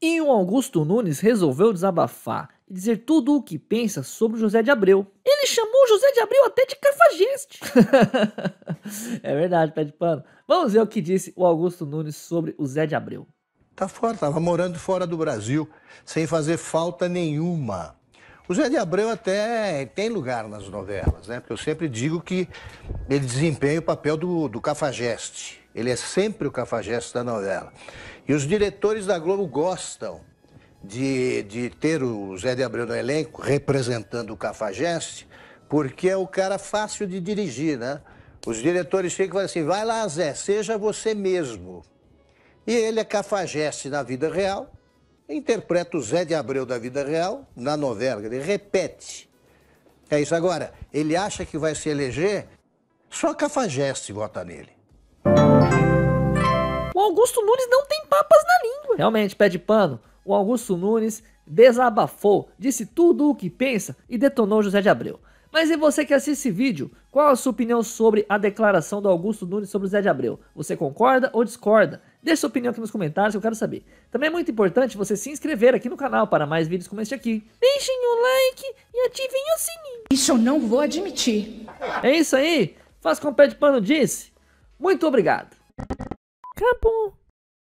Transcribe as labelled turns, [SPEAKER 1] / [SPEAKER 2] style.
[SPEAKER 1] E o Augusto Nunes resolveu desabafar e dizer tudo o que pensa sobre José de Abreu.
[SPEAKER 2] Ele chamou José de Abreu até de cafajeste.
[SPEAKER 3] é verdade, pé de pano. Vamos ver o que disse o Augusto Nunes sobre o Zé de Abreu. Tá fora, tava morando
[SPEAKER 4] fora do Brasil, sem fazer falta nenhuma. O Zé de Abreu até tem lugar nas novelas, né? Porque eu sempre digo que ele desempenha o papel do, do cafajeste. Ele é sempre o cafajeste da novela. E os diretores da Globo gostam de, de ter o Zé de Abreu no elenco representando o cafajeste, porque é o cara fácil de dirigir, né? Os diretores ficam falando assim: vai lá, Zé, seja você mesmo. E ele é cafajeste na vida real, interpreta o Zé de Abreu da vida real na novela, ele repete. É isso. Agora, ele acha que vai se eleger, só cafajeste vota nele.
[SPEAKER 1] O Augusto Nunes não tem papas
[SPEAKER 4] na língua. Realmente, pé de pano,
[SPEAKER 1] o Augusto Nunes desabafou, disse tudo o que pensa e detonou José de Abreu. Mas e você que assiste esse vídeo, qual a sua opinião sobre a declaração do Augusto Nunes sobre o de Abreu? Você concorda ou discorda? Deixe sua opinião aqui nos comentários que eu quero saber. Também é muito importante você se inscrever aqui no canal para mais vídeos como este aqui.
[SPEAKER 5] Deixem o like e ativem o sininho.
[SPEAKER 1] Isso eu não vou admitir. É isso aí. Faz como o pé de pano disse. Muito obrigado. couple